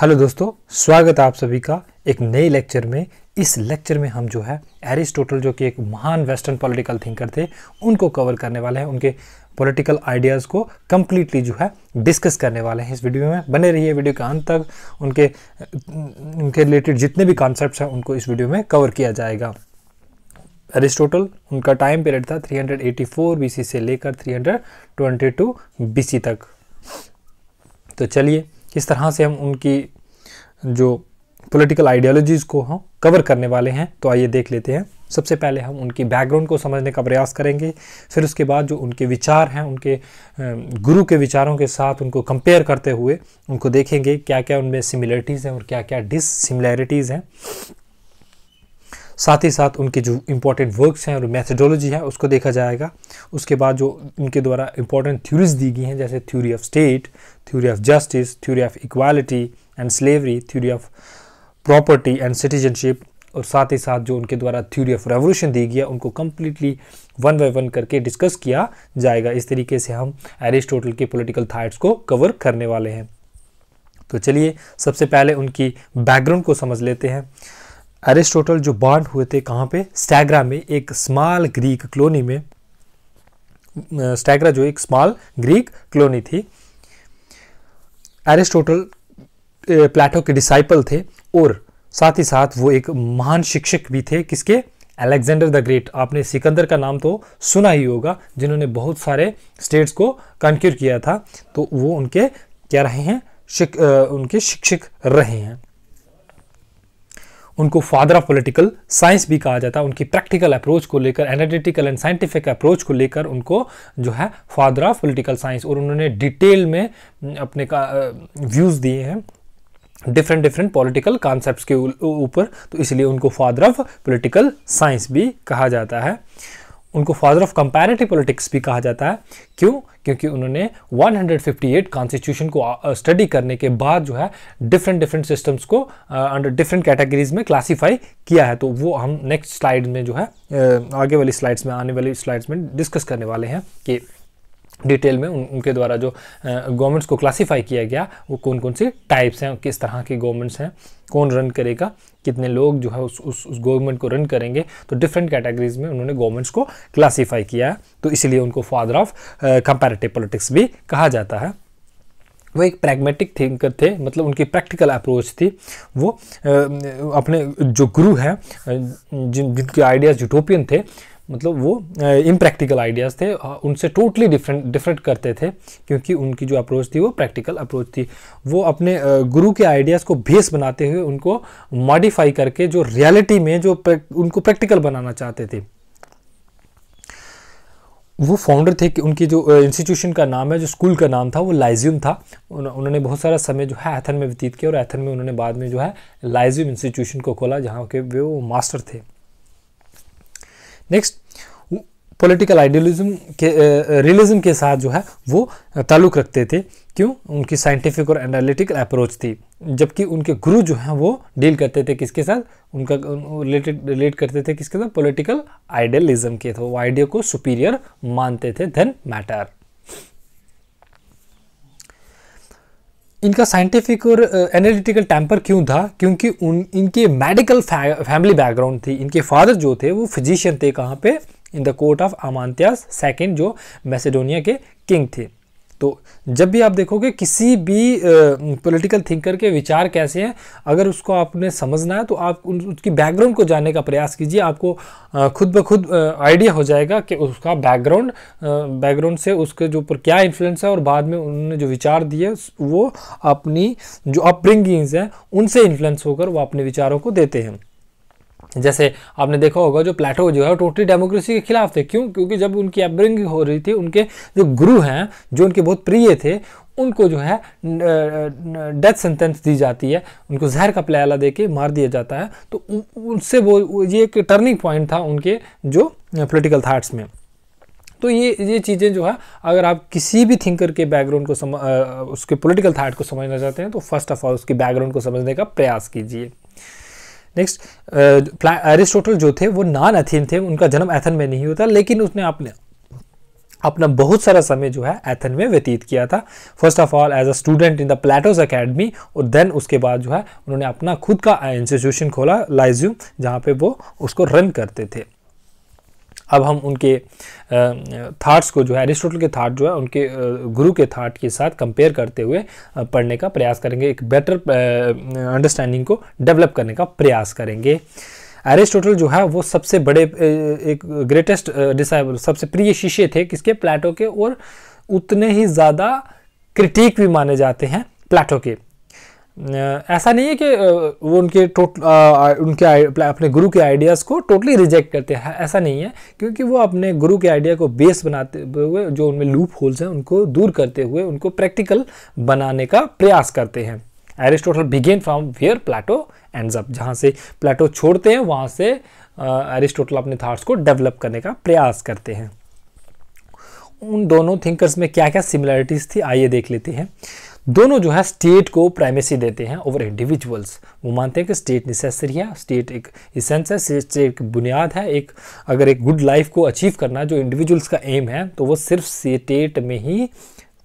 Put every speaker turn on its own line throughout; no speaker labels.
hello दोस्तों स्वागत है आप सभी का एक नए लेक्चर में इस लेक्चर में हम जो है एरिस्टोटल जो कि एक महान वेस्टर्न पॉलिटिकल थिंकर थे उनको कवर करने वाले हैं उनके पॉलिटिकल आइडियाज़ को कम्प्लीटली जो है डिस्कस करने वाले हैं इस वीडियो में बने रहिए वीडियो के अंत तक उनके उनके रिलेटेड जितने भी कॉन्सेप्ट हैं उनको इस वीडियो में कवर किया जाएगा एरिस्टोटल उनका टाइम पीरियड था 384 बीसी से लेकर 322 बीसी तक तो चलिए किस तरह से हम उनकी जो पॉलिटिकल आइडियोलॉजीज़ को हम कवर करने वाले हैं तो आइए देख लेते हैं सबसे पहले हम उनकी बैकग्राउंड को समझने का प्रयास करेंगे फिर उसके बाद जो उनके विचार हैं उनके गुरु के विचारों के साथ उनको कंपेयर करते हुए उनको देखेंगे क्या क्या उनमें सिमिलरिटीज़ हैं और क्या क्या डिसिमिलैरिटीज़ हैं साथ ही साथ उनके जो इम्पोर्टेंट वर्क्स हैं और मैथडोलॉजी है उसको देखा जाएगा उसके बाद जो उनके द्वारा इंपॉर्टेंट थ्यूरीज दी गई हैं जैसे theory of state theory of justice theory of equality and slavery theory of property and citizenship और साथ ही साथ जो उनके द्वारा थ्योरी ऑफ रेवोल्यूशन दी गई है उनको कम्प्लीटली वन बाई वन करके डिस्कस किया जाएगा इस तरीके से हम एरिस्टोटल के पोलिटिकल थाइट्स को कवर करने वाले हैं तो चलिए सबसे पहले उनकी बैकग्राउंड को समझ लेते हैं एरिस्टोटल जो बॉन्ड हुए थे कहाँ पे स्टैगरा में एक स्मॉल ग्रीक क्लोनी में स्टैगरा जो एक स्मॉल ग्रीक क्लोनी थी एरिस्टोटल प्लेटो के डिसाइपल थे और साथ ही साथ वो एक महान शिक्षक भी थे किसके अलेक्जेंडर द ग्रेट आपने सिकंदर का नाम तो सुना ही होगा जिन्होंने बहुत सारे स्टेट्स को कंक्यूर किया था तो वो उनके क्या रहे हैं शिक, उनके शिक्षक रहे हैं उनको फादर ऑफ पॉलिटिकल साइंस भी कहा जाता है उनकी प्रैक्टिकल अप्रोच को लेकर एनालिटिकल एंड साइंटिफिक अप्रोच को लेकर उनको जो है फादर ऑफ पॉलिटिकल साइंस और उन्होंने डिटेल में अपने का व्यूज़ दिए हैं डिफरेंट डिफरेंट पॉलिटिकल कॉन्सेप्ट्स के ऊपर तो इसलिए उनको फादर ऑफ पॉलिटिकल साइंस भी कहा जाता है उनको फादर ऑफ कंपैरेटिव पॉलिटिक्स भी कहा जाता है क्यों क्योंकि उन्होंने 158 कॉन्स्टिट्यूशन को स्टडी करने के बाद जो है डिफरेंट डिफरेंट सिस्टम्स को अंडर डिफरेंट कैटेगरीज में क्लासीफाई किया है तो वो हम नेक्स्ट स्लाइड में जो है आगे वाली स्लाइड्स में आने वाली स्लाइड्स में डिस्कस करने वाले हैं कि डिटेल में उन, उनके द्वारा जो गवर्नमेंट्स को क्लासिफाई किया गया वो कौन कौन सी टाइप्स हैं किस तरह के गवर्नमेंट्स हैं कौन रन करेगा कितने लोग जो है उस उस, उस गवर्नमेंट को रन करेंगे तो डिफरेंट कैटेगरीज में उन्होंने गवर्नमेंट्स को क्लासिफाई किया है तो इसलिए उनको फादर ऑफ कंपेरेटिव पॉलिटिक्स भी कहा जाता है वो एक प्रैग्मेटिक थिंकर थे मतलब उनकी प्रैक्टिकल अप्रोच थी वो अपने जो गुरु हैं जिन जिनके आइडियाज़ यूटोपियन थे मतलब वो इम्प्रैक्टिकल आइडियाज़ थे उनसे टोटली डिफरेंट डिफरेंट करते थे क्योंकि उनकी जो अप्रोच थी वो प्रैक्टिकल अप्रोच थी वो अपने गुरु के आइडियाज़ को बेस बनाते हुए उनको मॉडिफाई करके जो रियलिटी में जो उनको प्रैक्टिकल बनाना चाहते थे वो फाउंडर थे कि उनकी जो इंस्टीट्यूशन का नाम है जो स्कूल का नाम था वो लाइजियम था उन्होंने बहुत सारा समय जो है एथन में व्यतीत किया और एथन में उन्होंने बाद में जो है लाइजियम इंस्टीट्यूशन को खोला जहाँ के वे वो मास्टर थे नेक्स्ट पॉलिटिकल आइडियलिज्म के रियलिज्म के साथ जो है वो ताल्लुक रखते थे क्यों उनकी साइंटिफिक और एनालिटिकल अप्रोच थी जबकि उनके गुरु जो हैं वो डील करते थे किसके साथ उनका रिलेटेड रिलेट करते थे किसके साथ पॉलिटिकल आइडियलिज्म के तो वो आइडिया को सुपीरियर मानते थे धन मैटर इनका साइंटिफिक और एनालिटिकल टैंपर क्यों था क्योंकि उन इनके मेडिकल फैमिली बैकग्राउंड थी इनके फादर जो थे वो फिजिशियन थे कहाँ पे in the court of Amyntas second जो मैसेडोनिया के किंग थे तो जब भी आप देखोगे किसी भी पॉलिटिकल थिंकर के विचार कैसे हैं अगर उसको आपने समझना है तो आप उन, उसकी बैकग्राउंड को जानने का प्रयास कीजिए आपको खुद ब खुद आइडिया हो जाएगा कि उसका बैकग्राउंड बैकग्राउंड से उसके जो ऊपर क्या इन्फ्लुएंस है और बाद में उन्होंने जो विचार दिए वो अपनी जो अपब्रिंगिंग्स हैं उनसे इन्फ्लुएंस होकर वो अपने विचारों को देते हैं जैसे आपने देखा होगा जो प्लेटो जो है टोटली डेमोक्रेसी के खिलाफ थे क्यों क्योंकि जब उनकी अपब्रिंगिंग हो रही थी उनके जो गुरु हैं जो उनके बहुत प्रिय थे उनको जो है डेथ सेंटेंस दी जाती है उनको जहर का प्याला दे के मार दिया जाता है तो उनसे वो ये एक टर्निंग पॉइंट था उनके जो पोलिटिकल थाट्स में तो ये ये चीज़ें जो है अगर आप किसी भी थिंकर के बैकग्राउंड को सम उसके पॉलिटिकल थाट को समझना चाहते हैं तो फर्स्ट ऑफ ऑल उसके बैकग्राउंड को समझने का प्रयास कीजिए नेक्स्ट एरिस्टोटल uh, जो थे वो नॉन एथीन थे उनका जन्म एथन में नहीं होता लेकिन उसने अपने अपना बहुत सारा समय जो है एथन में व्यतीत किया था first of all as a student in the Plato's academy और देन उसके बाद जो है उन्होंने अपना खुद का इंस्टीट्यूशन खोला लाइज्यूम जहाँ पे वो उसको रन करते थे अब हम उनके थाट्स को जो है एरिस्टोटल के थाट जो है उनके गुरु के थाट के साथ कंपेयर करते हुए पढ़ने का प्रयास करेंगे एक बेटर अंडरस्टैंडिंग को डेवलप करने का प्रयास करेंगे एरिस्टोटल जो है वो सबसे बड़े एक ग्रेटेस्ट डिसाइबल सबसे प्रिय शिष्य थे किसके प्लेटो के और उतने ही ज़्यादा क्रिटिक भी माने जाते हैं प्लेटो के ऐसा नहीं है कि वो उनके टोट उनके अपने गुरु के आइडियाज़ को टोटली रिजेक्ट करते हैं हाँ, ऐसा नहीं है क्योंकि वो अपने गुरु के आइडिया को बेस बनाते हुए जो उनमें लूप होल्स हैं उनको दूर करते हुए उनको प्रैक्टिकल बनाने का प्रयास करते हैं Aristotle begin from where Plato end जब जहाँ से प्लेटो छोड़ते हैं वहाँ से एरिस्टोटल अपने थाट्स को डेवलप करने का प्रयास करते हैं उन दोनों थिंकर्स में क्या क्या सिमिलैरिटीज़ थी आइए देख लेते हैं दोनों जो है स्टेट को प्राइमेसी देते हैं ओवर इंडिविजुअल्स वो मानते हैं कि स्टेट नेसेसरी है स्टेट एक इसेंस है स्टेट एक बुनियाद है एक अगर एक गुड लाइफ को अचीव करना जो इंडिविजुअल्स का एम है तो वो सिर्फ स्टेट में ही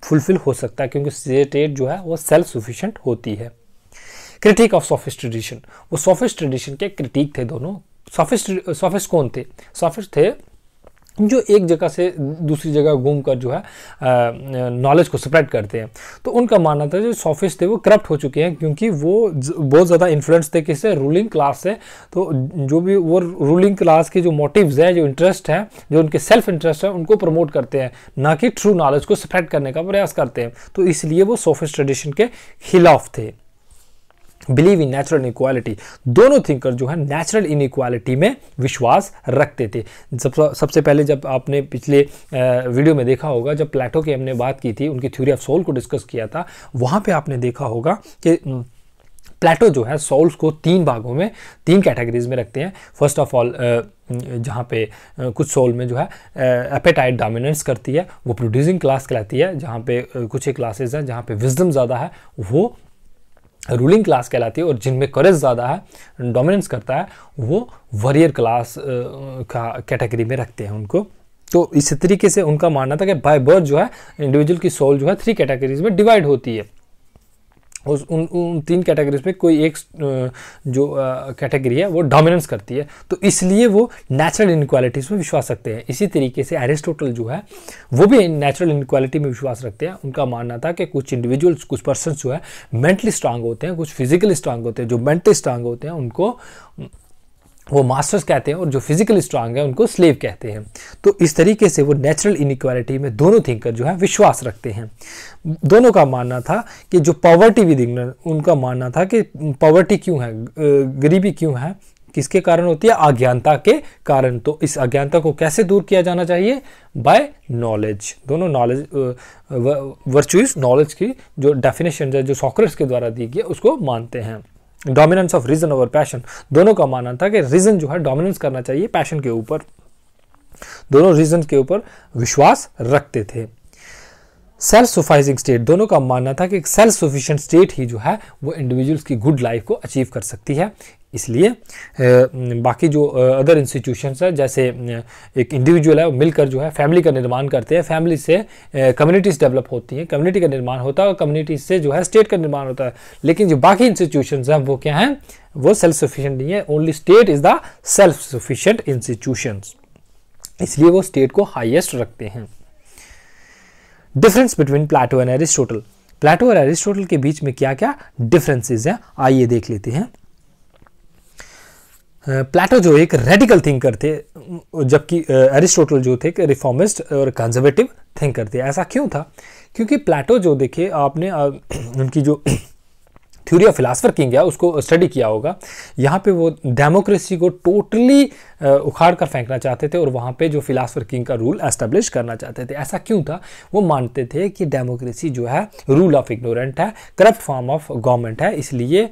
फुलफिल हो सकता है क्योंकि स्टेट जो है वो सेल्फ सफिशेंट होती है क्रिटिक ऑफ सॉफिस्ट ट्रेडिशन वो सॉफिस्ट ट्रेडिशन के क्रिटिक थे दोनों सॉफिस सॉफिस्ट कौन थे सॉफिस्ट थे जो एक जगह से दूसरी जगह घूम कर जो है नॉलेज को स्प्रेड करते हैं तो उनका मानना था जो सॉफिस थे वो करप्ट हो चुके हैं क्योंकि वो बहुत ज़्यादा इन्फ्लुएंस थे किससे रूलिंग क्लास से तो जो भी वो रूलिंग क्लास के जो मोटिव्स हैं जो इंटरेस्ट हैं जो उनके सेल्फ इंटरेस्ट हैं उनको प्रमोट करते हैं ना कि ट्रू नॉलेज को स्प्रेड करने का प्रयास करते हैं तो इसलिए वो सॉफिस ट्रेडिशन के खिलाफ थे बिलीव इन नेचुरल इनक्वालिटी दोनों थिंकर जो है नेचुरल इनक्वालिटी में विश्वास रखते थे सब सबसे पहले जब आपने पिछले वीडियो में देखा होगा जब प्लेटो की हमने बात की थी उनकी थ्योरी ऑफ सोल को डिस्कस किया था वहाँ पे आपने देखा होगा कि प्लेटो जो है सोल्स को तीन भागों में तीन कैटेगरीज में रखते हैं फर्स्ट ऑफ ऑल जहाँ पे कुछ सोल में जो है एपेटाइट डामिनेंस करती है वो प्रोड्यूसिंग क्लास कहलाती है जहाँ पे कुछ एक क्लासेस हैं जहाँ पे विजडम ज़्यादा है वो रूलिंग क्लास कहलाती है और जिनमें करेज ज़्यादा है डोमिनेंस करता है वो वरियर क्लास का कैटेगरी में रखते हैं उनको तो इस तरीके से उनका मानना था कि बाय बर्थ जो है इंडिविजुअल की सोल जो है थ्री कैटेगरीज में डिवाइड होती है उस उन उन तीन कैटेगरीज में कोई एक जो कैटेगरी है वो डोमिनेंस करती है तो इसलिए वो नेचुरल इनक्वालिटीज़ में विश्वास रखते हैं इसी तरीके से एरिस्टोटल जो है वो भी नेचुरल इनक्वालिटी में विश्वास रखते हैं उनका मानना था कि कुछ इंडिविजुअल्स कुछ पर्सन जो है मेंटली स्ट्रांग होते हैं कुछ फिजिकली स्ट्रांग होते हैं जो मेंटली स्ट्रांग होते हैं उनको वो मास्टर्स कहते हैं और जो फिजिकली स्ट्रांग है उनको स्लेव कहते हैं तो इस तरीके से वो नेचुरल इनिक्वालिटी में दोनों थिंकर जो है विश्वास रखते हैं दोनों का मानना था कि जो पॉवर्टी विदिग्नर उनका मानना था कि पॉवर्टी क्यों है गरीबी क्यों है किसके कारण होती है अज्ञानता के कारण तो इस अज्ञानता को कैसे दूर किया जाना चाहिए बाय नॉलेज दोनों नॉलेज वर्चुअस नॉलेज की जो डेफिनेशन है जो सॉक्रेट्स के द्वारा दी गई उसको मानते हैं डोमिनेंस ऑफ रीजन और पैशन दोनों का मानना था कि रीजन जो है डोमिनेंस करना चाहिए पैशन के ऊपर दोनों रीजन के ऊपर विश्वास रखते थे सेल्फ सुफाइसिंग स्टेट दोनों का मानना था कि एक सेल्फ सफिशिएंट स्टेट ही जो है वो इंडिविजुअल्स की गुड लाइफ को अचीव कर सकती है इसलिए बाकी जो अदर इंस्टीट्यूशंस है जैसे एक इंडिविजुअल है वो मिलकर जो है फैमिली का निर्माण करते हैं फैमिली से कम्युनिटीज़ डेवलप होती हैं कम्युनिटी का निर्माण होता है और कम्युनिटी से जो है स्टेट का निर्माण होता है लेकिन जो बाकी इंस्टीट्यूशंस हैं वो क्या हैं वो सेल्फ सफिशेंट नहीं है only state is the self sufficient institutions इसलिए वो स्टेट को हाइएस्ट रखते हैं difference between Plato and Aristotle Plato और एरिस्टोटल के बीच में क्या क्या डिफरेंसेज हैं आइए देख लेते हैं प्लेटो जो एक रेडिकल थिंकर थे जबकि एरिस्टोटल जो थे एक रिफॉर्मिस्ट और कंजर्वेटिव थिंकर थे ऐसा क्यों था क्योंकि प्लेटो जो देखिए आपने उनकी जो थ्योरी ऑफ फिलासफर किंग है उसको स्टडी किया होगा यहाँ पे वो डेमोक्रेसी को टोटली उखाड़ कर फेंकना चाहते थे और वहाँ पे जो फिलासफर किंग का रूल एस्टेब्लिश करना चाहते थे ऐसा क्यों था वो मानते थे कि डेमोक्रेसी जो है रूल ऑफ इग्नोरेंट है करप्ट फॉर्म ऑफ गवर्नमेंट है इसलिए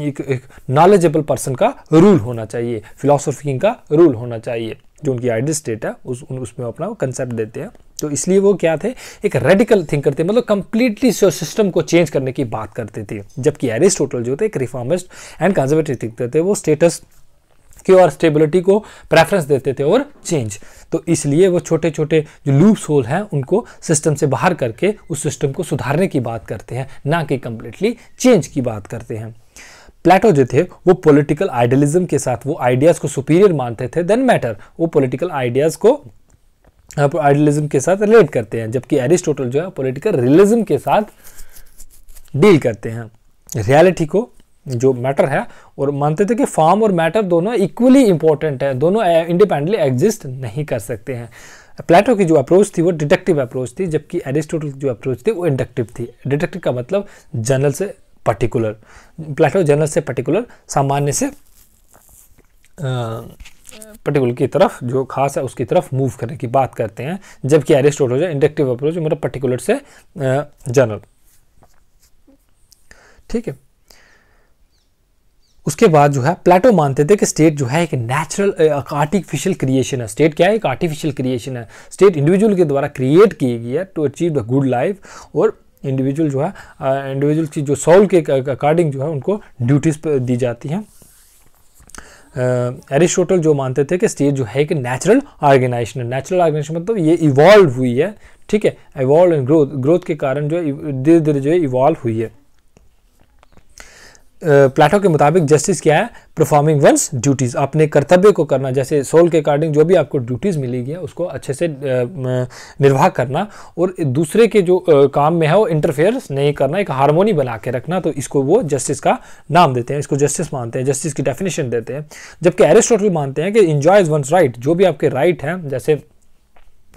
एक, एक नॉलेजेबल पर्सन का रूल होना चाहिए फिलासफर किंग का रूल होना चाहिए जो उनकी आइडियल स्टेट है उस उसमें अपना कंसेप्ट देते हैं तो इसलिए वो क्या थे एक रेडिकल थिंक थे मतलब कंप्लीटली सिस्टम को चेंज करने की बात करते थे जबकि एरिस्टोटल जो थे एक रिफॉर्मिस्ट एंड कंजर्वेटिव थिंकर थे वो स्टेटस की और स्टेबिलिटी को प्रेफरेंस देते थे और चेंज तो इसलिए वो छोटे छोटे जो लूप्स होल हैं उनको सिस्टम से बाहर करके उस सिस्टम को सुधारने की बात करते हैं ना कि कंप्लीटली चेंज की बात करते हैं प्लेटो जो थे वो पॉलिटिकल आइडियलिज्म के साथ वो आइडियाज़ को सुपीरियर मानते थे देन मैटर वो पॉलिटिकल आइडियाज़ को आप आइडियलिज्म के साथ रिलेट करते हैं जबकि एरिस्टोटल जो है पॉलिटिकल रियलिज्म के साथ डील करते हैं रियलिटी को जो मैटर है और मानते थे कि फॉर्म और मैटर दोनों इक्वली इंपॉर्टेंट है दोनों इंडिपेंडेंटली एग्जिस्ट नहीं कर सकते हैं प्लेटो की जो अप्रोच थी वो डिडक्टिव अप्रोच थी जबकि एरिस्टोटल की जो अप्रोच थी वो इंडक्टिव थी डिडक्टिव का मतलब जनरल से पर्टिकुलर प्लेटो जनरल से पर्टिकुलर सामान्य से आ, पर्टिकुलर की तरफ जो खास है उसकी तरफ मूव करने की बात करते हैं जबकि एरिस्टोटल इंडक्टिव अप्रोच मतलब पर्टिकुलर से जनरल ठीक है उसके बाद जो है प्लेटो मानते थे कि स्टेट जो है एक नेचुरल आर्टिफिशियल क्रिएशन है स्टेट क्या है एक आर्टिफिशियल क्रिएशन है स्टेट इंडिविजुअल के द्वारा क्रिएट की गई है to achieve the good life और इंडिविजुअल जो है इंडिविजुअल की जो सोल के अकॉर्डिंग जो है उनको ड्यूटीज़ दी जाती हैं एरिस्टोटल जो मानते थे कि स्टेट जो है एक नेचुरल ऑर्गेनाइजेशन है नेचुरल ऑर्गेनाइजेशन मतलब ये इवॉल्व हुई है ठीक है इवॉल्व एंड ग्रोथ ग्रोथ के कारण जो है धीरे धीरे जो है इवॉल्व हुई है प्लेटो के मुताबिक जस्टिस क्या है परफॉर्मिंग वंस ड्यूटीज़ अपने कर्तव्य को करना जैसे सोल के अकॉर्डिंग जो भी आपको ड्यूटीज़ मिलेगी उसको अच्छे से निर्वाह करना और दूसरे के जो काम में है वो इंटरफेयर्स नहीं करना एक हारमोनी बना के रखना तो इसको वो जस्टिस का नाम देते हैं इसको जस्टिस मानते हैं जस्टिस की डेफिनेशन देते हैं जबकि एरिस्टोटल मानते हैं कि इंजॉयज वंस राइट जो भी आपके राइट हैं जैसे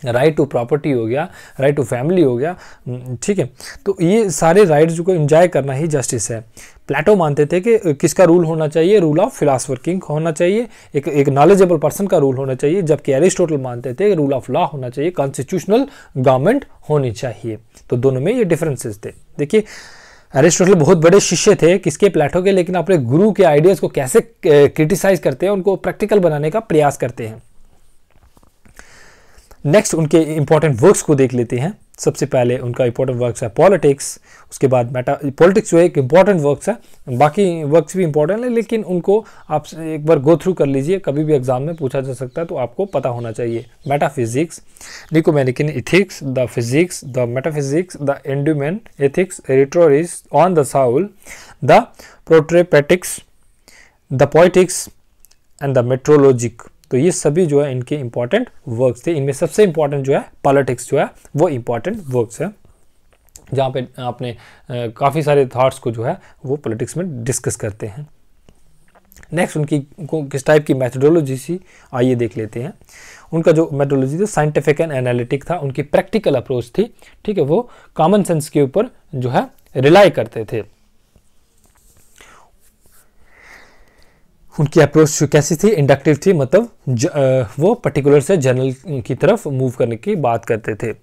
राइट टू प्रॉपर्टी हो गया राइट टू फैमिली हो गया हम्म, ठीक है तो ये सारे राइट्स को इंजॉय करना ही जस्टिस है प्लेटो मानते थे कि किसका रूल होना चाहिए रूल ऑफ फिलासफर किंग होना चाहिए एक एक नॉलेजेबल पर्सन का रूल होना चाहिए जबकि एरिस्टोटल मानते थे रूल ऑफ लॉ होना चाहिए कॉन्स्टिट्यूशनल गवर्नमेंट होनी चाहिए तो दोनों में ये डिफरेंसेस थे देखिए एरिस्टोटल बहुत बड़े शिष्य थे किसके प्लेटो के लेकिन अपने गुरु के आइडियाज़ को कैसे क्रिटिसाइज करते हैं उनको प्रैक्टिकल बनाने का प्रयास करते हैं नेक्स्ट उनके इंपॉर्टेंट वर्क्स को देख लेते हैं सबसे पहले उनका इंपॉर्टेंट वर्क्स है पॉलिटिक्स उसके बाद मेटा पॉलिटिक्स जो है एक इंपॉर्टेंट वर्क्स है बाकी वर्क्स भी इंपॉर्टेंट है लेकिन उनको आप एक बार गो थ्रू कर लीजिए कभी भी एग्जाम में पूछा जा सकता है तो आपको पता होना चाहिए metaphysics Nicomachean ethics the physics the metaphysics the Eudemian ethics rhetoric on the soul the protreptics the poetics and the meteorologic तो ये सभी जो है इनके इंपॉर्टेंट वर्क्स थे इनमें सबसे इंपॉर्टेंट जो है पॉलिटिक्स जो है वो इंपॉर्टेंट वर्क्स है जहाँ पे आपने काफ़ी सारे थाट्स को जो है वो पॉलिटिक्स में डिस्कस करते हैं नेक्स्ट उनकी को किस टाइप की मैथडोलॉजी थी आइए देख लेते हैं उनका जो मेथडोलॉजी था साइंटिफिक एंड एनालिटिक था उनकी प्रैक्टिकल अप्रोच थी ठीक है वो कॉमन सेंस के ऊपर जो है रिलाई करते थे उनकी अप्रोच कैसी थी इंडक्टिव थी मतलब ज, आ, वो पर्टिकुलर से जनरल की तरफ मूव करने की बात करते थे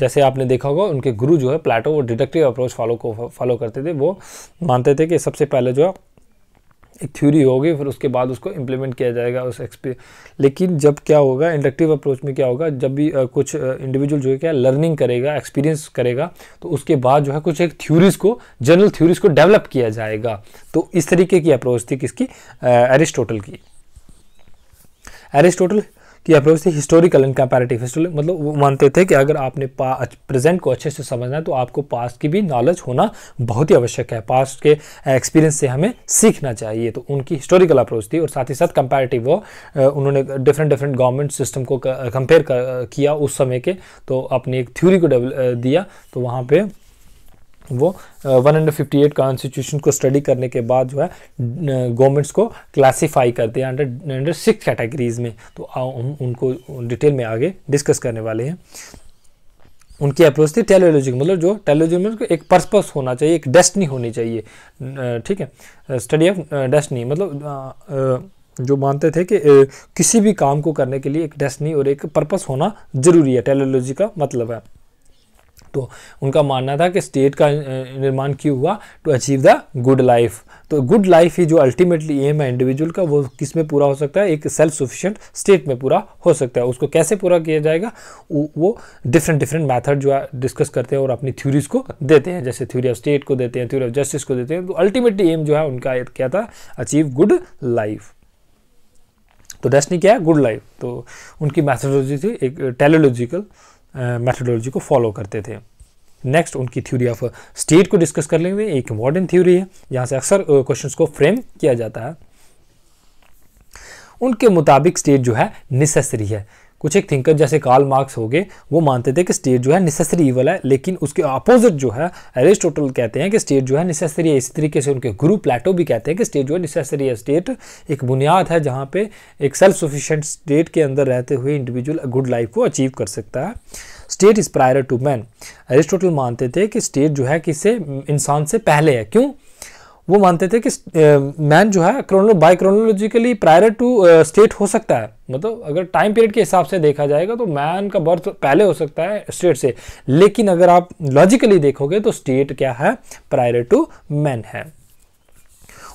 जैसे आपने देखा होगा उनके गुरु जो है प्लेटो वो डिडक्टिव अप्रोच फॉलो को फॉलो करते थे वो मानते थे कि सबसे पहले जो है एक थ्योरी होगी फिर उसके बाद उसको इम्प्लीमेंट किया जाएगा उस एक्सपी लेकिन जब क्या होगा इंडक्टिव अप्रोच में क्या होगा जब भी कुछ इंडिविजुअल जो है क्या लर्निंग करेगा एक्सपीरियंस करेगा तो उसके बाद जो है कुछ एक थ्योरीज को जनरल थ्योरीज को डेवलप किया जाएगा तो इस तरीके की अप्रोच थी किसकी एरिस्टोटल की एरिस्टोटल कि अप्रोच थी हिस्टोरिकल एंड कंपेरेटिव हिस्टोरी मतलब वो मानते थे कि अगर आपने प्रेजेंट को अच्छे से समझना है तो आपको पास्ट की भी नॉलेज होना बहुत ही आवश्यक है पास्ट के एक्सपीरियंस से हमें सीखना चाहिए तो उनकी हिस्टोरिकल अप्रोच थी और साथ ही साथ कंपेरेटिव वो उन्होंने डिफरेंट डिफरेंट गवर्नमेंट सिस्टम को कंपेयर किया उस समय के तो अपनी एक थ्यूरी को दिया तो वहाँ पर वो वन फिफ्टी एट कॉन्स्टिट्यूशन को स्टडी करने के बाद जो है गवर्नमेंट्स को क्लासिफाई करते हैं अंडर अंडर सिक्स कैटेगरीज में तो हम उनको डिटेल में आगे डिस्कस करने वाले हैं उनकी अप्रोच थी टेलोलॉजी मतलब जो टेलोलॉजी में एक पर्पस होना चाहिए एक डेस्टनी होनी चाहिए ठीक है स्टडी ऑफ डेस्टनी मतलब जो मानते थे कि किसी भी काम को करने के लिए एक डेस्टनी और एक पर्पस होना जरूरी है टेलोलॉजी का मतलब है तो उनका मानना था कि स्टेट का निर्माण क्यों हुआ to achieve the good life तो गुड लाइफ ही जो अल्टीमेटली एम है इंडिविजुअल का वो किस में पूरा हो सकता है एक सेल्फ सफिशियंट स्टेट में पूरा हो सकता है उसको कैसे पूरा किया जाएगा वो डिफरेंट डिफरेंट मैथड जो है डिस्कस करते हैं और अपनी थ्यूरीज को देते हैं जैसे थ्यूरी ऑफ स्टेट को देते हैं थ्यूरी ऑफ जस्टिस को देते हैं तो अल्टीमेटली एम जो है उनका क्या था अचीव गुड लाइफ तो डेस्टनी क्या है गुड लाइफ तो उनकी मैथोलॉजी थी एक टेलोलॉजिकल uh, मेथडोलॉजी को फॉलो करते थे नेक्स्ट उनकी थ्योरी ऑफ स्टेट को डिस्कस कर लेंगे एक मॉडर्न थ्योरी है यहाँ से अक्सर क्वेश्चन को फ्रेम किया जाता है उनके मुताबिक स्टेट जो है नेसेसरी है कुछ एक थिंकर जैसे कार्ल मार्क्स हो गए वो मानते थे कि स्टेट जो है नेसेसरी इवल है लेकिन उसके अपोजिट जो है एरिस्टोटल कहते हैं कि स्टेट जो है नेसेसरी है इसी तरीके से उनके गुरु प्लेटो भी कहते हैं कि स्टेट जो है नेसेसरी है स्टेट एक बुनियाद है जहाँ पे एक सेल्फ सफिशेंट स्टेट के अंदर रहते हुए इंडिविजुअल गुड लाइफ को अचीव कर सकता है state is prior to man Aristotle मानते थे कि स्टेट जो है किसे इंसान से पहले है क्यों वो मानते थे कि मैन जो है crono by chronologically prior to state हो सकता है मतलब अगर टाइम पीरियड के हिसाब से देखा जाएगा तो मैन का बर्थ पहले हो सकता है स्टेट से लेकिन अगर आप लॉजिकली देखोगे तो स्टेट क्या है प्रायर टू मैन है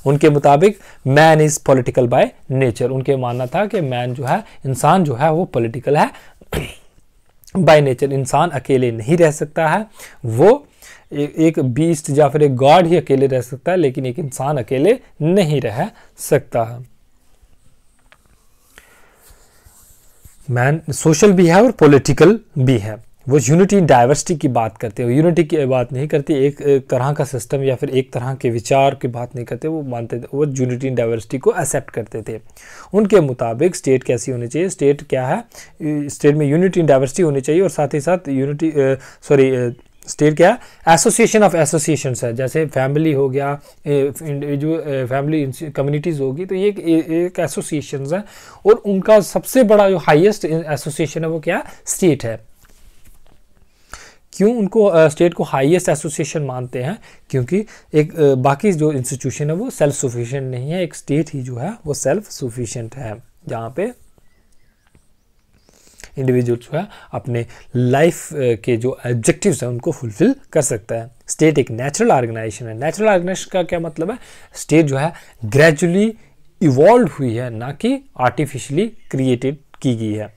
उनके मुताबिक man is political by nature उनके मानना था कि मैन जो है इंसान जो है वो पॉलिटिकल है बाय नेचर इंसान अकेले नहीं रह सकता है वो एक बीस्ट या फिर एक गॉड ही अकेले रह सकता है लेकिन एक इंसान अकेले नहीं रह सकता है मैन सोशल भी है और पॉलिटिकल भी है वो यूनिटी डाइवर्सिटी की बात करते हैं यूनिटी की बात नहीं करती एक तरह का सिस्टम या फिर एक तरह के विचार की बात नहीं करते वो मानते थे वो यूनिटी डाइवर्सिटी को एक्सेप्ट करते थे उनके मुताबिक स्टेट कैसी होनी चाहिए स्टेट क्या है स्टेट में यूनिटी डाइवर्सिटी होनी चाहिए और साथ ही साथ यूनिटी सॉरी स्टेट क्या है एसोसिएशन ऑफ एसोसिएशन है जैसे फैमिली हो गया जो फैमिली कम्युनिटीज़ होगी तो ये एक एसोसिएशन है और उनका सबसे बड़ा जो हाईएस्ट एसोसिएशन है वो क्या स्टेट है क्यों उनको स्टेट को हाईएस्ट एसोसिएशन मानते हैं क्योंकि एक बाकी जो इंस्टीट्यूशन है वो सेल्फ सफिशिएंट नहीं है एक स्टेट ही जो है वो सेल्फ सफिशिएंट है जहाँ पे इंडिविजुअल जो है अपने लाइफ के जो ऑब्जेक्टिव्स हैं उनको फुलफिल कर सकता है स्टेट एक नेचुरल ऑर्गेनाइजेशन है नेचुरल ऑर्गेनाइजेशन का क्या मतलब है स्टेट जो है ग्रेजुअली इवॉल्व हुई है ना कि आर्टिफिशियली क्रिएटेड की गई है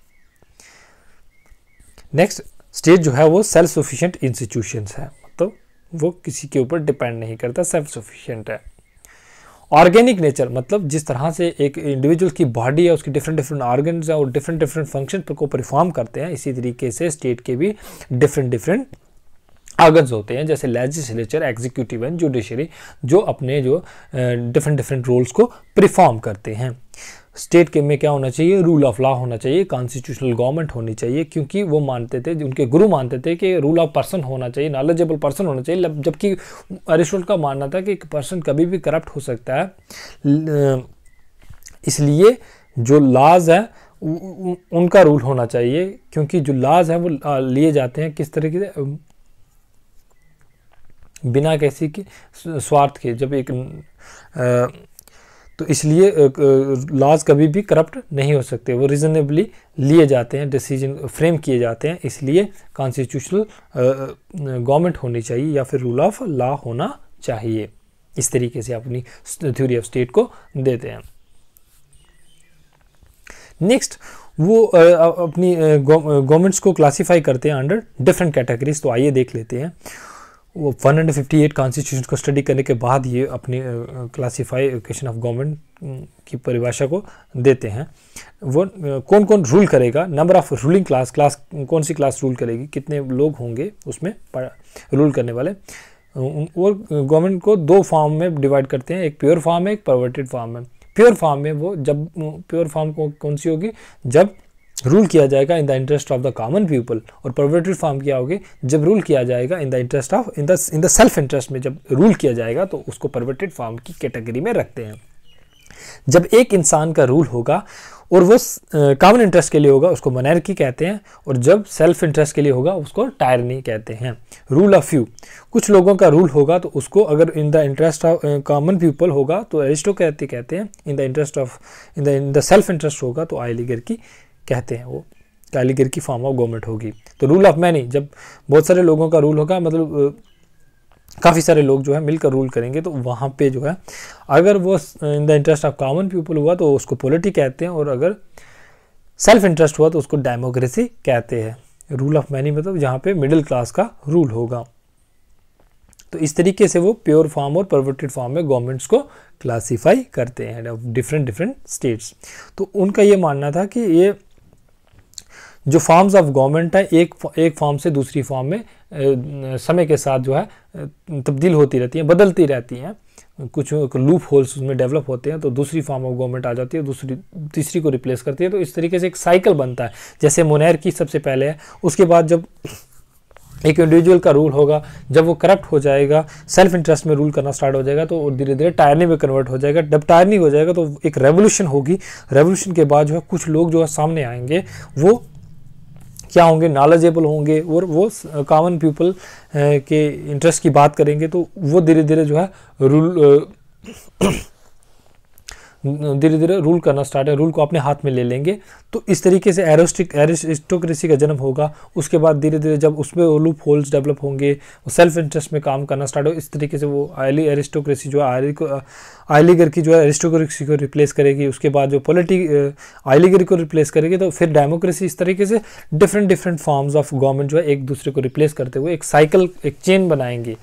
नेक्स्ट स्टेट जो है वो सेल्फ सफिशियंट इंस्टीट्यूशन है मतलब तो वो किसी के ऊपर डिपेंड नहीं करता सेल्फ सफिशियंट है ऑर्गेनिक नेचर मतलब जिस तरह से एक इंडिविजुअल की बॉडी है उसकी डिफरेंट डिफरेंट ऑर्गन्स है और डिफरेंट डिफरेंट फंक्शन को परफॉर्म करते हैं इसी तरीके से स्टेट के भी डिफरेंट डिफरेंट ऑर्गन्स होते हैं जैसे लेजिस्लेचर एग्जीक्यूटिव एंड जुडिशरी जो अपने जो डिफरेंट डिफरेंट रोल्स को परफॉर्म करते हैं स्टेट के में क्या होना चाहिए रूल ऑफ लॉ होना चाहिए कॉन्स्टिट्यूशनल गवर्नमेंट होनी चाहिए क्योंकि वो मानते थे उनके गुरु मानते थे कि रूल ऑफ पर्सन होना चाहिए नॉलेजेबल पर्सन होना चाहिए जबकि अरिस्टोटल का मानना था कि एक पर्सन कभी भी करप्ट हो सकता है इसलिए जो लॉज है उनका रूल होना चाहिए क्योंकि जो लॉज हैं वो लिए जाते हैं किस तरीके से बिना किसी के स्वार्थ के जब एक तो इसलिए लॉज कभी भी करप्ट नहीं हो सकते वो रीज़नेबली लिए जाते हैं डिसीजन फ्रेम किए जाते हैं इसलिए कॉन्स्टिट्यूशनल गवर्नमेंट होनी चाहिए या फिर रूल ऑफ लॉ होना चाहिए इस तरीके से अपनी थ्योरी ऑफ स्टेट को देते हैं नेक्स्ट वो अपनी गवर्नमेंट्स को क्लासिफाई करते हैं अंडर डिफरेंट कैटेगरीज तो आइए देख लेते हैं वो 158 कॉन्स्टिट्यूशन को स्टडी करने के बाद ये क्लासीफाई क्वेश्चन ऑफ गवर्नमेंट की परिभाषा को देते हैं वो कौन कौन रूल करेगा number of ruling class class कौन सी क्लास रूल करेगी कितने लोग होंगे उसमें रूल करने वाले वो गवर्नमेंट को दो फॉर्म में डिवाइड करते हैं एक प्योर फॉर्म है एक परवर्टेड फॉर्म है प्योर फॉर्म में वो जब प्योर फॉर्म कौन सी होगी जब रूल किया जाएगा in the interest of the common people और परवर्टेड फॉर्म क्या होगी जब रूल किया जाएगा in the interest of in the in the self interest में जब रूल किया जाएगा तो उसको परवर्टेड फॉर्म की कैटेगरी में रखते हैं जब एक इंसान का रूल होगा और वो कॉमन इंटरेस्ट के लिए होगा उसको मनैरकी कहते हैं और जब सेल्फ इंटरेस्ट के लिए होगा उसको टायरनी कहते हैं रूल ऑफ यू कुछ लोगों का रूल होगा तो उसको अगर in the interest of common people होगा तो एरिस्टो कहते कहते हैं in the interest of in the in the self interest होगा तो आयलीगर की कहते हैं वो कालीगिर की फॉर्म ऑफ गवर्नमेंट होगी तो रूल ऑफ मैनी जब बहुत सारे लोगों का रूल होगा मतलब काफ़ी सारे लोग जो है मिलकर रूल करेंगे तो वहाँ पे जो है अगर वो in the interest of common people हुआ तो उसको पॉलिटी कहते हैं और अगर सेल्फ इंटरेस्ट हुआ तो उसको डेमोक्रेसी कहते हैं रूल ऑफ मैनी मतलब जहाँ पे मिडिल क्लास का रूल होगा तो इस तरीके से वो प्योर फॉर्म और परवर्टेड फॉर्म में गवर्नमेंट्स को क्लासीफाई करते हैं डिफरेंट डिफरेंट स्टेट्स तो उनका ये मानना था कि ये जो फॉर्म्स ऑफ गवर्नमेंट है एक एक फॉर्म से दूसरी फॉर्म में समय के साथ जो है तब्दील होती रहती है बदलती रहती हैं कुछ लूप होल्स उसमें डेवलप होते हैं तो दूसरी फॉर्म ऑफ गवर्नमेंट आ जाती है दूसरी तीसरी को रिप्लेस करती है तो इस तरीके से एक साइकिल बनता है जैसे मोनैर की सबसे पहले है उसके बाद जब एक इंडिविजुअल का रूल होगा जब वो करप्ट हो जाएगा सेल्फ इंटरेस्ट में रूल करना स्टार्ट हो जाएगा तो धीरे धीरे टायरनी में कन्वर्ट हो जाएगा जब टायरनी हो जाएगा तो एक रेवोल्यूशन होगी रेवोल्यूशन के बाद जो है कुछ लोग जो है सामने आएंगे वो क्या होंगे नॉलेजेबल होंगे और वो कॉमन पीपल के इंटरेस्ट की बात करेंगे तो वो धीरे धीरे जो है रूल धीरे धीरे रूल करना स्टार्ट है रूल को अपने हाथ में ले लेंगे तो इस तरीके से एरोस्टिक एरिस्टोक्रेसी का जन्म होगा उसके बाद धीरे धीरे जब उसमें लूप होल्स डेवलप होंगे सेल्फ इंटरेस्ट में काम करना स्टार्ट हो इस तरीके से वो आयली एरिस्टोक्रेसी जो आयली को आयलीगर की जो है एरिस्टोक्रेसी को रिप्लेस करेगी उसके बाद जो पोलिटिक आयलीगर को रिप्लेस करेगी तो फिर डेमोक्रेसी इस तरीके से different different forms of government जो है एक दूसरे को रिप्लेस करते हुए एक साइकिल एक चेन बनाएंगे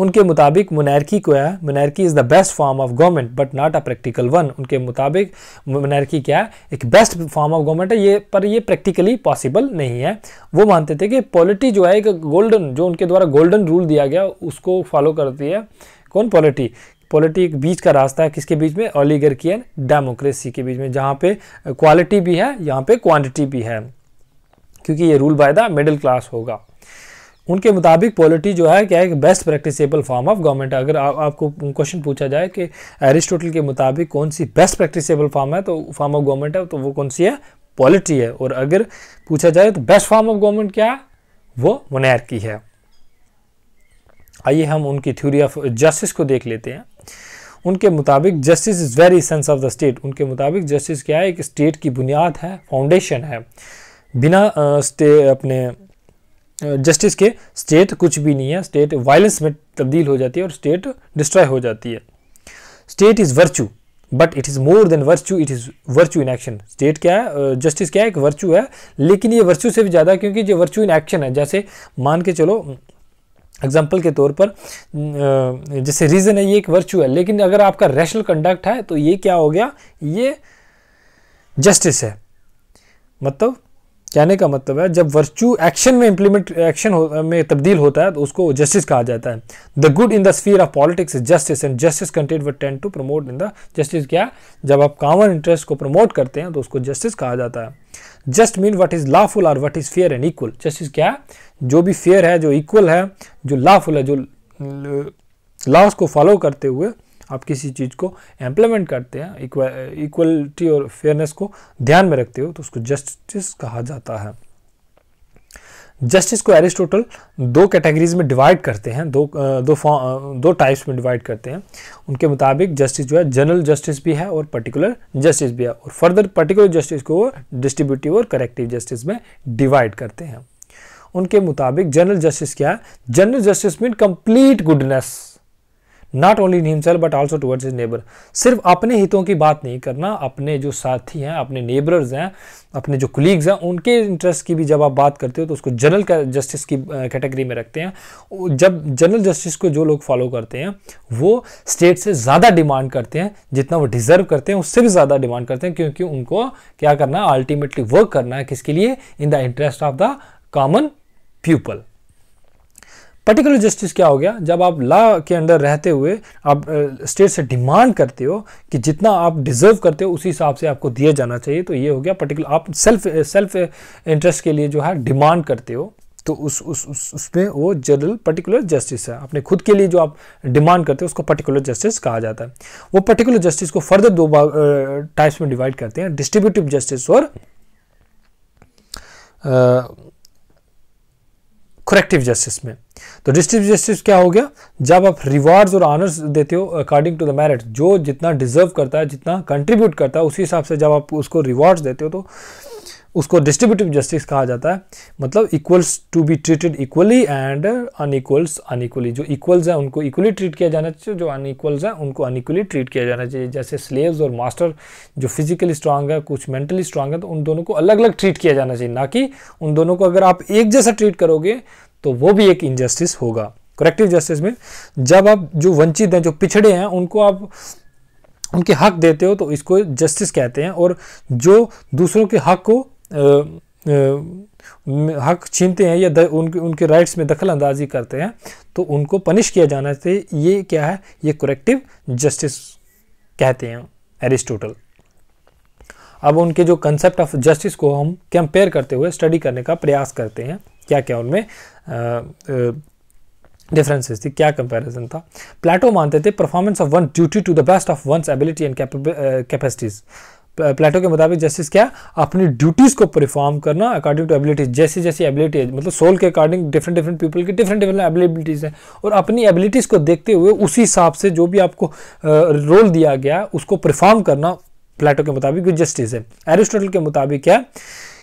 उनके मुताबिक मुनैरकी को है monarchy is the best form of government but not a practical one उनके मुताबिक मुनैरकी क्या है एक बेस्ट फॉर्म ऑफ गवर्नमेंट है ये पर ये प्रैक्टिकली पॉसिबल नहीं है वो मानते थे कि पॉलिटी जो है एक गोल्डन जो उनके द्वारा गोल्डन रूल दिया गया उसको फॉलो करती है कौन पॉलिटी पॉलिटी एक बीच का रास्ता है किसके बीच में ओलीगर्की एंड डेमोक्रेसी के बीच में जहाँ पे क्वालिटी भी है यहाँ पे क्वांटिटी भी है क्योंकि ये rule by the middle class होगा उनके मुताबिक पॉलिटी जो है क्या एक best practicable form of government है अगर आ, आपको क्वेश्चन पूछा जाए कि एरिस्टोटल के मुताबिक कौन सी बेस्ट प्रैक्टिसेबल फॉर्म है तो फॉर्म ऑफ गवर्नमेंट है तो वो कौन सी है पॉलिटी है और अगर पूछा जाए तो बेस्ट फॉर्म ऑफ गवर्नमेंट क्या है वो की है आइए हम उनकी थ्योरी ऑफ जस्टिस को देख लेते हैं उनके मुताबिक justice is very sense of the state उनके मुताबिक जस्टिस क्या है एक स्टेट की बुनियाद है फाउंडेशन है बिना आ, अपने जस्टिस के स्टेट कुछ भी नहीं है स्टेट वायलेंस में तब्दील हो जाती है और स्टेट डिस्ट्रॉय हो जाती है state is virtue but it is more than virtue it is virtue in action state क्या है जस्टिस क्या है एक वर्चू है लेकिन ये वर्च्यू से भी ज़्यादा क्योंकि जो वर्चू इन एक्शन है जैसे मान के चलो एग्जाम्पल के तौर पर जैसे रीज़न है ये एक वर्च्यू है लेकिन अगर आपका रैशनल कंडक्ट है तो ये क्या हो गया ये जस्टिस है मतलब कहने का मतलब है जब वर्चू एक्शन में इंप्लीमेंट एक्शन हो, में तब्दील होता है तो उसको जस्टिस कहा जाता है the good in the sphere of politics is justice and justice content were to promote in the justice क्या जब आप कॉमन इंटरेस्ट को प्रमोट करते हैं तो उसको जस्टिस कहा जाता है just mean what is lawful और what is fair and equal justice क्या जो भी फेयर है जो इक्वल है जो लाफुल है जो लॉस को फॉलो करते हुए आप किसी चीज़ को एम्प्लीमेंट करते हैं इक्वलिटी और फेयरनेस को ध्यान में रखते हो तो उसको जस्टिस कहा जाता है जस्टिस को एरिस्टोटल दो कैटेगरीज में डिवाइड करते हैं दो दो दो टाइप्स में डिवाइड करते हैं उनके मुताबिक जस्टिस जो है जनरल जस्टिस भी है और पर्टिकुलर जस्टिस भी है और फर्दर पर्टिकुलर जस्टिस को डिस्ट्रीब्यूटिव और करेक्टिव जस्टिस में डिवाइड करते हैं उनके मुताबिक जनरल जस्टिस क्या है general justice mean complete goodness not only in himself but also towards is neighbour सिर्फ अपने हितों की बात नहीं करना अपने जो साथी हैं अपने नेबरर्स हैं अपने जो कुलीग्स हैं उनके इंटरेस्ट की भी जब आप बात करते हो तो उसको जनरल जस्टिस की कैटेगरी में रखते हैं जब जनरल जस्टिस को जो लोग फॉलो करते हैं वो स्टेट से ज़्यादा डिमांड करते हैं जितना वो डिजर्व करते हैं उससे भी ज़्यादा डिमांड करते हैं क्योंकि उनको क्या करना है अल्टीमेटली वर्क करना है किसके लिए in the interest of the common people particular justice क्या हो गया जब आप लॉ के अंडर रहते हुए आप स्टेट से डिमांड करते हो कि जितना आप डिजर्व करते हो उसी हिसाब से आपको दिया जाना चाहिए तो ये हो गया पर्टिकुलर आप सेल्फ सेल्फ इंटरेस्ट के लिए जो है डिमांड करते हो तो उस उस उस उसमें वो जनरल पर्टिकुलर जस्टिस है अपने खुद के लिए जो आप डिमांड करते हो उसको पर्टिकुलर जस्टिस कहा जाता है वो पर्टिकुलर जस्टिस को फर्दर दो टाइप्स में डिवाइड करते हैं डिस्ट्रीब्यूटिव जस्टिस और करेक्टिव जस्टिस में तो डिस्ट्रिक्ट जस्टिस क्या हो गया जब आप रिवार्ड्स और ऑनर्स देते हो अकॉर्डिंग टू द मैरिट जो जितना डिजर्व करता है जितना कंट्रीब्यूट करता है उसी हिसाब से जब आप उसको रिवार्ड्स देते हो तो उसको डिस्ट्रीब्यूटिव जस्टिस कहा जाता है मतलब equals to be treated equally and unequals unequally जो इक्वल्स हैं उनको इक्वली ट्रीट किया जाना चाहिए जो अनइक्वल्स हैं उनको अनइक्वली ट्रीट किया जाना चाहिए जैसे स्लेव्स और मास्टर जो फिजिकली स्ट्रांग है कुछ मेंटली स्ट्रांग है तो उन दोनों को अलग अलग ट्रीट किया जाना चाहिए ना कि उन दोनों को अगर आप एक जैसा ट्रीट करोगे तो वो भी एक इनजस्टिस होगा करेक्टिव जस्टिस में जब आप जो वंचित हैं जो पिछड़े हैं उनको आप उनके हक देते हो तो इसको जस्टिस कहते हैं और जो दूसरों के हक को हक छीनते हैं या उनके उनके राइट्स में दखल अंदाजी करते हैं तो उनको पनिश किया जाना चाहिए ये क्या है ये करेक्टिव जस्टिस कहते हैं एरिस्टोटल अब उनके जो कंसेप्ट ऑफ जस्टिस को हम कंपेयर करते हुए स्टडी करने का प्रयास करते हैं क्या क्या उनमें डिफरेंसेस थी क्या कंपैरिजन था प्लेटो मानते थे performance of one duty to the best of one's ability and capacities Plato के मुताबिक जस्टिस क्या अपनी ड्यूटीज़ को परफॉर्म करना अकॉर्डिंग टू एबिलिटीज जैसी जैसी एबिलिटी है मतलब सोल के अकॉर्डिंग डिफरेंट डिफरेंट पीपल की डिफरेंट डिफरेंट एबिलिटीज़ हैं और अपनी एबिलिटीज़ को देखते हुए उसी हिसाब से जो भी आपको रोल दिया गया उसको परफॉर्म करना प्लेटो के मुताबिक जस्टिस है एरिस्टोटल के मुताबिक क्या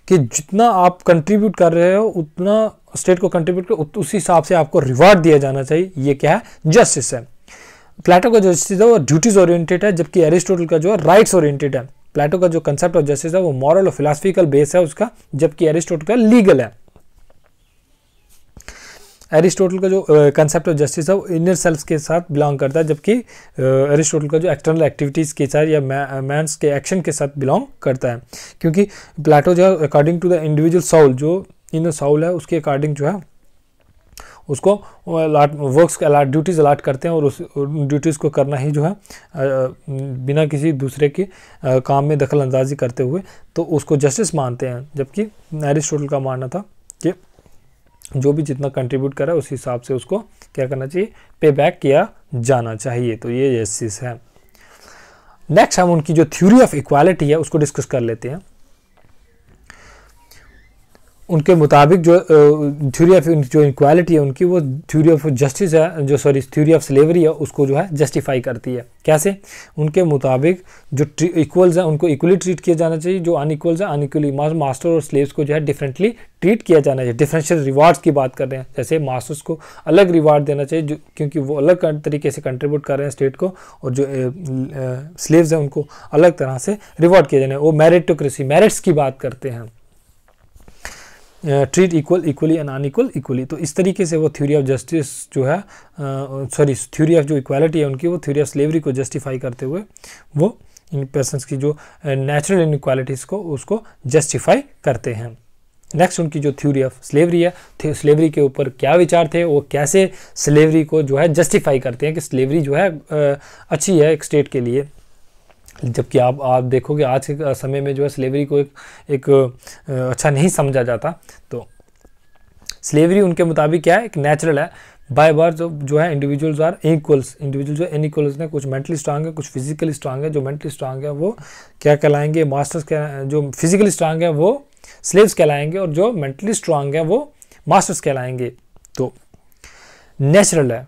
कि जितना आप कंट्रीब्यूट कर रहे हो उतना स्टेट को कंट्रीब्यूट कर उसी हिसाब से आपको रिवार्ड दिया जाना चाहिए ये क्या है जस्टिस है प्लेटो का जस्टिस है वो ड्यूटीज़ ओरिएंटेड है जबकि एरिस्टोटल का जो है राइट्स ओरिएंटेड है प्लेटो का जो कंसेप्ट ऑफ जस्टिस है वो मॉरल और फिलासफिकल बेस है उसका जबकि एरिस्टोटल का लीगल है एरिस्टोटल का जो कंसेप्ट ऑफ जस्टिस है वो इनर सेल्फ के साथ बिलोंग करता है जबकि एरिस्टोटल का जो एक्सटर्नल एक्टिविटीज़ के साथ या मैंस के एक्शन के साथ बिलोंग करता है क्योंकि प्लेटो जो according to the individual soul जो इनर सोल है उसके अकॉर्डिंग जो है उसको allot works allot duties allot करते हैं और उस ड्यूटीज़ को करना ही जो है बिना किसी दूसरे के काम में दखल अंदाजी करते हुए तो उसको जस्टिस मानते हैं जबकि एरिस्टोटल का मानना था कि जो भी जितना कंट्रीब्यूट करा उस हिसाब से उसको क्या करना चाहिए पे बैक किया जाना चाहिए तो ये जस्टिस है नेक्स्ट हम उनकी जो थ्योरी ऑफ इक्वालिटी है उसको डिस्कस कर लेते हैं उनके मुताबिक जो थ्योरी ऑफ जो इक्वालिटी है उनकी वो थ्योरी ऑफ जस्टिस है जो सॉरी थ्योरी ऑफ स्लेवरी है उसको जो है जस्टिफाई करती है कैसे उनके मुताबिक जो इक्वल्स हैं उनको इक्वली ट्रीट किया जाना चाहिए जो अनइक्वल्स हैं अनइक्वली मास्टर और स्लेव्स को जो है डिफरेंटली ट्रीट किया जाना चाहिए डिफरेंशियल रिवार्ड्स की बात कर रहे हैं जैसे मास्टर्स को अलग रिवार्ड देना चाहिए जो क्योंकि वो अलग तरीके से कंट्रीब्यूट कर रहे हैं स्टेट को और जो स्लेव्स हैं उनको अलग तरह से रिवॉर्ड किया जाना है वो मेरिटोक्रेसी मेरिट्स की बात करते हैं treat equal equally and unequal equally तो इस तरीके से वो थ्योरी ऑफ जस्टिस जो है सॉरी थ्योरी ऑफ जो इक्वालिटी है उनकी वो थ्योरी ऑफ स्लेवरी को जस्टिफाई करते हुए वो इन पर्सनस की जो नेचुरल इनक्वालिटीज़ को उसको जस्टिफाई करते हैं नेक्स्ट उनकी जो थ्योरी ऑफ स्लेवरी है स्लेवरी के ऊपर क्या विचार थे वो कैसे स्लेवरी को जो है जस्टिफाई करते हैं कि स्लेवरी जो है अच्छी है एक स्टेट के लिए जबकि आप आप देखोगे आज के समय में जो है स्लेवरी को एक एक अच्छा नहीं समझा जाता तो स्लेवरी उनके मुताबिक क्या है एक नेचुरल है बाय बार जो जो है इंडिविजुअल्स आर इक्वल्स इंडिविजुअल जो इन इक्वल्स ने कुछ मेंटली स्ट्रांग है कुछ फिजिकली स्ट्रांग है जो मेंटली स्ट्रांग है वो क्या कहलाएंगे मास्टर्स क्या जो फिजिकली स्ट्रांग है वो स्लेव्स कहलाएंगे और जो मेंटली स्ट्रांग है वो मास्टर्स कहलाएंगे तो नेचुरल है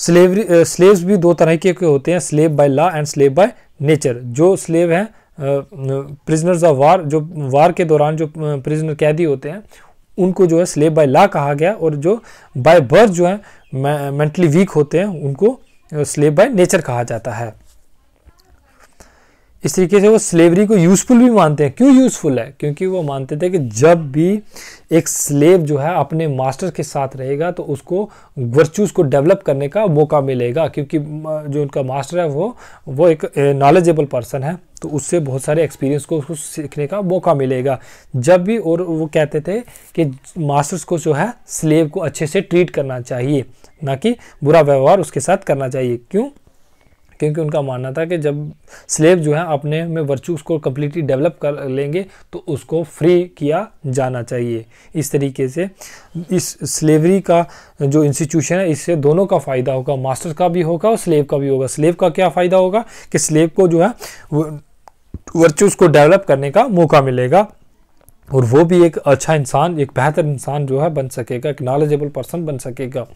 स्लेवरी स्लेव uh, भी दो तरह के होते हैं slave by law and slave by nature जो स्लेव हैं प्रिजनर्स ऑफ वार जो वार के दौरान जो प्रिजनर uh, कैदी होते हैं उनको जो है स्लेव बाय लॉ कहा गया और जो बाय बर्थ जो है मेंटली वीक होते हैं उनको स्लेव बाय नेचर कहा जाता है इस तरीके से वो स्लेवरी को यूज़फुल भी मानते हैं क्यों यूज़फुल है क्योंकि वो मानते थे कि जब भी एक स्लेव जो है अपने मास्टर के साथ रहेगा तो उसको वर्चूज़ को डेवलप करने का मौका मिलेगा क्योंकि जो उनका मास्टर है वो वो एक नॉलेजेबल पर्सन है तो उससे बहुत सारे एक्सपीरियंस को उसको सीखने का मौका मिलेगा जब भी और वो कहते थे कि मास्टर्स को जो है स्लेव को अच्छे से ट्रीट करना चाहिए ना कि बुरा व्यवहार उसके साथ करना चाहिए क्यों क्योंकि उनका मानना था कि जब स्लेव जो है अपने में वर्चुअस को कम्प्लीटली डेवलप कर लेंगे तो उसको फ्री किया जाना चाहिए इस तरीके से इस स्लेवरी का जो इंस्टीट्यूशन है इससे दोनों का फ़ायदा होगा मास्टर का भी होगा और स्लेव का भी होगा स्लेव का क्या फ़ायदा होगा कि स्लेव को जो है वर्चूस को डेवलप करने का मौका मिलेगा और वो भी एक अच्छा इंसान एक बेहतर इंसान जो है बन सकेगा एक नॉलेजेबल पर्सन बन सकेगा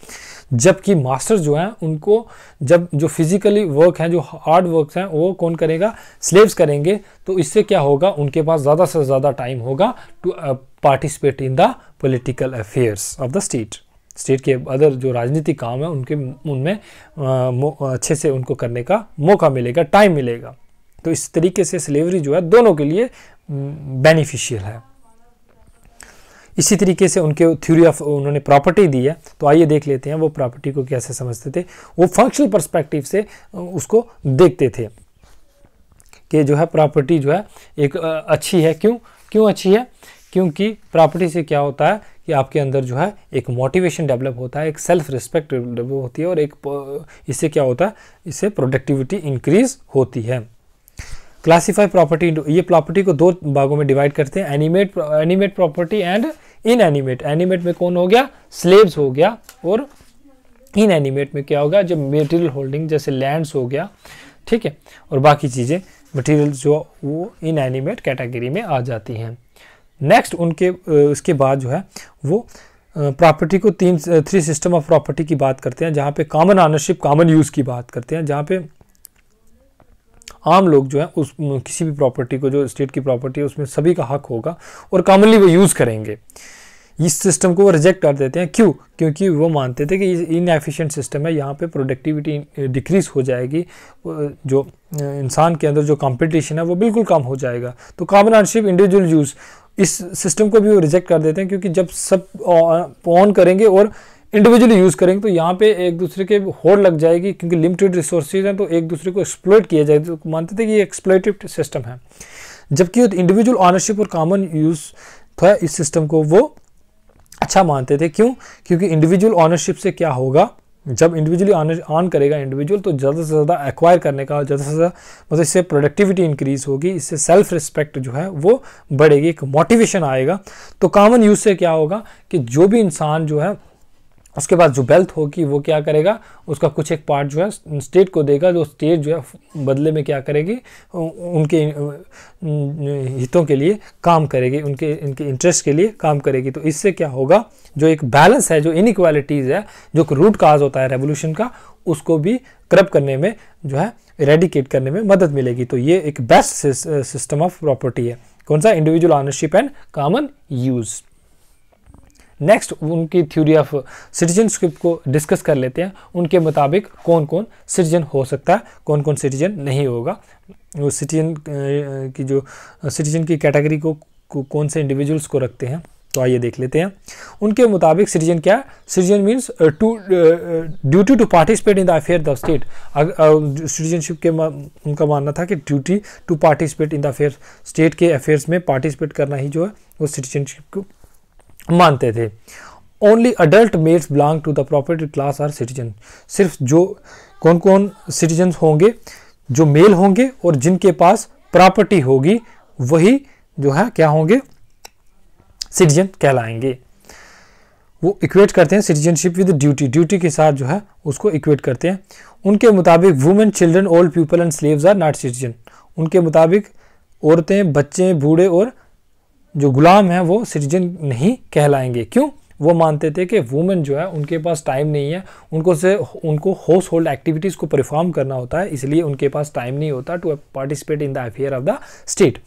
जबकि मास्टर जो हैं उनको जब जो फिजिकली वर्क हैं जो हार्ड वर्क हैं वो कौन करेगा स्लेव्स करेंगे तो इससे क्या होगा उनके पास ज़्यादा से ज़्यादा टाइम होगा to participate in the political affairs of the state state के अदर जो राजनीतिक काम है उनके उनमें uh, अच्छे से उनको करने का मौका मिलेगा टाइम मिलेगा तो इस तरीके से स्लेवरी जो है दोनों के लिए बेनिफिशियल mm, है इसी तरीके से उनके थ्योरी ऑफ उन्होंने प्रॉपर्टी दी है तो आइए देख लेते हैं वो प्रॉपर्टी को कैसे समझते थे वो फंक्शनल परस्पेक्टिव से उसको देखते थे कि जो है प्रॉपर्टी जो है एक अच्छी है क्यों क्यों अच्छी है क्योंकि प्रॉपर्टी से क्या होता है कि आपके अंदर जो है एक मोटिवेशन डेवलप होता है एक सेल्फ रिस्पेक्ट डेवलप होती है और एक इससे क्या होता है इससे प्रोडक्टिविटी इंक्रीज होती है क्लासीफाई प्रॉपर्टी ये प्रॉपर्टी को दो भागों में डिवाइड करते हैं animate animate property and inanimate में कौन हो गया स्लेब्स हो गया और इन एनिमेट में क्या होगा जो मेटेरियल होल्डिंग जैसे लैंड्स हो गया ठीक है और बाकी चीज़ें मटेरियल जो वो इन एनिमेट कैटेगरी में आ जाती हैं नेक्स्ट उनके उसके बाद जो है वो प्रॉपर्टी को तीन थ्री सिस्टम ऑफ प्रॉपर्टी की बात करते हैं जहाँ पे कॉमन ऑनरशिप कॉमन यूज़ की बात करते हैं जहाँ पे आम लोग जो है उस किसी भी प्रॉपर्टी को जो स्टेट की प्रॉपर्टी है उसमें सभी का हक होगा और कॉमनली वो यूज़ करेंगे इस सिस्टम को वो रिजेक्ट कर देते हैं क्यों क्योंकि वो मानते थे कि इनएफिशिएंट सिस्टम है यहाँ पे प्रोडक्टिविटी डिक्रीज़ हो जाएगी जो इंसान के अंदर जो कंपटीशन है वो बिल्कुल कम हो जाएगा तो ऑनरशिप इंडिविजुअल यूज़ इस सिस्टम को भी वो रिजेक्ट कर देते हैं क्योंकि जब सब ऑन करेंगे और इंडिविजुअली यूज़ करेंगे तो यहाँ पे एक दूसरे के होड़ लग जाएगी क्योंकि लिमिटेड रिसोर्सेज हैं तो एक दूसरे को एक्सप्लोइट किया जाए तो मानते थे कि ये एक्सप्लोइटिव सिस्टम है जबकि इंडिविजुअल ऑनरशिप और कॉमन यूज़ था इस सिस्टम को वो अच्छा मानते थे क्यों क्योंकि इंडिविजुअल ऑनरशिप से क्या होगा जब इंडिविजुअली ऑन करेगा इंडिविजुअल तो ज़्यादा से ज़्यादा एक्वायर करने का ज़्यादा से ज़्यादा मतलब इससे प्रोडक्टिविटी इंक्रीज होगी इससे सेल्फ रिस्पेक्ट जो है वो बढ़ेगी एक मोटिवेशन आएगा तो कॉमन यूज़ से क्या होगा कि जो भी इंसान जो है उसके बाद जो वेल्थ होगी वो क्या करेगा उसका कुछ एक पार्ट जो है स्टेट को देगा जो स्टेट जो है बदले में क्या करेगी उनके हितों के लिए काम करेगी उनके इनके इंटरेस्ट के लिए काम करेगी तो इससे क्या होगा जो एक बैलेंस है जो इनक्वालिटीज़ है जो रूट काज होता है रेवोल्यूशन का उसको भी करप करने में जो है रेडिकेट करने में मदद मिलेगी तो ये एक बेस्ट सिस्टम ऑफ प्रॉपर्टी है कौन सा individual ownership and common use next उनकी थ्योरी ऑफ सिटीजनशिप को डिस्कस कर लेते हैं उनके मुताबिक कौन कौन सिटीजन हो सकता है कौन कौन सिटीजन नहीं होगा वो सिटीजन की जो सिटीजन की कैटेगरी को, कौन से इंडिविजुअल्स को रखते हैं तो आइए देख लेते हैं उनके मुताबिक सिटीजन क्या है citizen means to duty to participate in the affair of state citizenship के उनका मानना था कि duty to participate in the affair state के अफेयर्स में पार्टिसिपेट करना ही जो है वो सिटीजनशिप को मानते थे only adult males belong to the property class are citizen सिर्फ जो कौन कौन सिटीजन होंगे जो मेल होंगे और जिनके पास प्रॉपर्टी होगी वही जो है क्या होंगे सिटीजन कहलाएंगे वो इक्वेट करते हैं सिटीजनशिप विद ड्यूटी ड्यूटी के साथ जो है उसको इक्वेट करते हैं उनके मुताबिक women children old people and slaves are not citizen उनके मुताबिक औरतें बच्चे बूढ़े और जो गुलाम हैं वो सिटीजन नहीं कहलाएंगे क्यों वो मानते थे कि वुमेन जो है उनके पास टाइम नहीं है उनको से उनको हाउस होल्ड एक्टिविटीज़ को परफॉर्म करना होता है इसलिए उनके पास टाइम नहीं होता to participate in the affair of the state